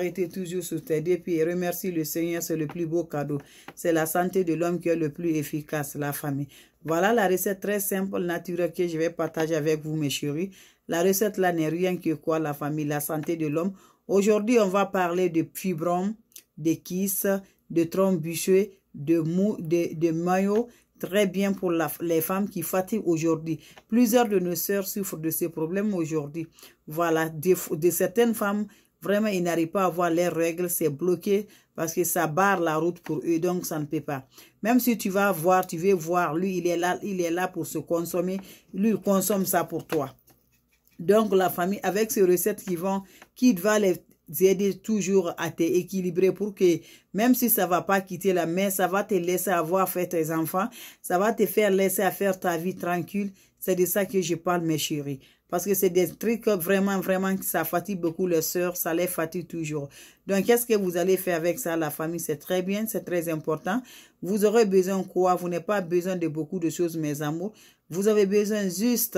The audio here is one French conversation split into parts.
Arrêtez toujours sur tes dépit et remercie le Seigneur, c'est le plus beau cadeau. C'est la santé de l'homme qui est le plus efficace, la famille. Voilà la recette très simple, naturelle que je vais partager avec vous, mes chéris. La recette là n'est rien que quoi, la famille, la santé de l'homme. Aujourd'hui, on va parler de fibromes, de kiss, de trombucheux de, mou, maillots, très bien pour les femmes qui fatiguent aujourd'hui. Plusieurs de nos sœurs souffrent de ces problèmes aujourd'hui. Voilà, de certaines femmes Vraiment, ils n'arrivent pas à voir les règles, c'est bloqué parce que ça barre la route pour eux, donc ça ne peut pas. Même si tu vas voir, tu veux voir, lui, il est là, il est là pour se consommer, lui, il consomme ça pour toi. Donc, la famille, avec ces recettes qui vont, qui va les aider toujours à t'équilibrer pour que, même si ça va pas quitter la main, ça va te laisser avoir fait tes enfants, ça va te faire laisser faire ta vie tranquille. C'est de ça que je parle, mes chéris. Parce que c'est des trucs vraiment, vraiment, ça fatigue beaucoup les sœurs, ça les fatigue toujours. Donc, qu'est-ce que vous allez faire avec ça, la famille C'est très bien, c'est très important. Vous aurez besoin quoi Vous n'avez pas besoin de beaucoup de choses, mes amours. Vous avez besoin juste...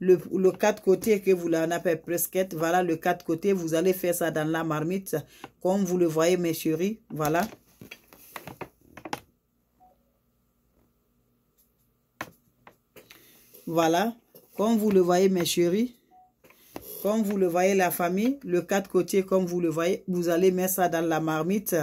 Le, le, quatre côtés que vous l'en appelez presquette, voilà le quatre côtés, vous allez faire ça dans la marmite, comme vous le voyez mes chéris, voilà. Voilà, comme vous le voyez, mes chéris, comme vous le voyez, la famille, le quatre côtiers, comme vous le voyez, vous allez mettre ça dans la marmite.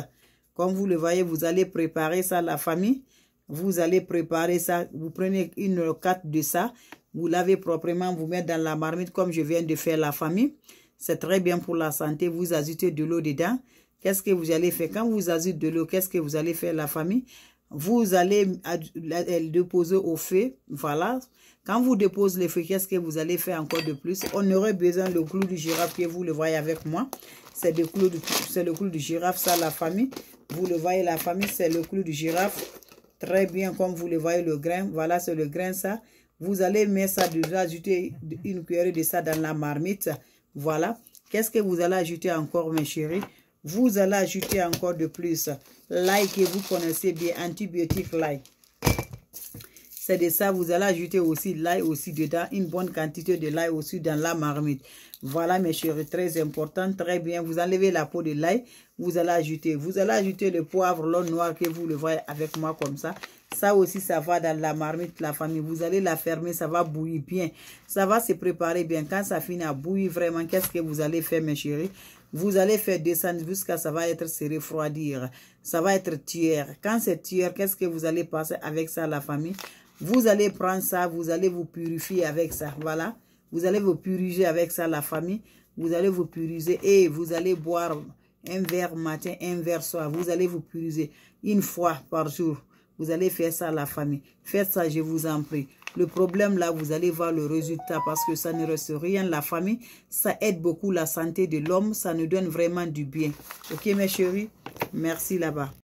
Comme vous le voyez, vous allez préparer ça, la famille. Vous allez préparer ça. Vous prenez une carte de ça. Vous lavez proprement, vous mettez dans la marmite comme je viens de faire la famille. C'est très bien pour la santé. Vous ajoutez de l'eau dedans. Qu'est-ce que vous allez faire Quand vous ajoutez de l'eau, qu'est-ce que vous allez faire la famille vous allez le déposer au feu. Voilà. Quand vous déposez le feu, qu'est-ce que vous allez faire encore de plus On aurait besoin de clou du girafe que vous le voyez avec moi. C'est le, clou du, girafe, ça la famille. Vous le voyez, la famille, c'est le clou du girafe. Très bien, comme vous le voyez, le grain. Voilà, c'est le grain, ça. Vous allez mettre ça, de, ajouter une cuillerée de ça dans la marmite. Voilà. Qu'est-ce que vous allez ajouter encore, mes chéris vous allez ajouter encore de plus. L'ail que vous connaissez bien, antibiotique l'ail. C'est de ça, vous allez ajouter aussi l'ail aussi dedans, une bonne quantité de l'ail aussi dans la marmite. Voilà mes chéris, très important, très bien. Vous enlevez la peau de l'ail, vous allez ajouter. Vous allez ajouter le poivre, l'eau noire que vous le voyez avec moi comme ça. Ça aussi, ça va dans la marmite la famille. Vous allez la fermer, ça va bouillir bien. Ça va se préparer bien. Quand ça finit à bouillir, vraiment, qu'est-ce que vous allez faire, mes chéris Vous allez faire descendre jusqu'à ça va être se refroidir. Ça va être tiers. Quand c'est tiers, qu'est-ce que vous allez passer avec ça, la famille Vous allez prendre ça, vous allez vous purifier avec ça. Voilà. Vous allez vous purifier avec ça, la famille. Vous allez vous puriser et vous allez boire un verre matin, un verre soir. Vous allez vous puriser une fois par jour. Vous allez faire ça à la famille. Faites ça, je vous en prie. Le problème là, vous allez voir le résultat parce que ça ne reste rien. La famille, ça aide beaucoup la santé de l'homme. Ça nous donne vraiment du bien. Ok mes chéris Merci là-bas.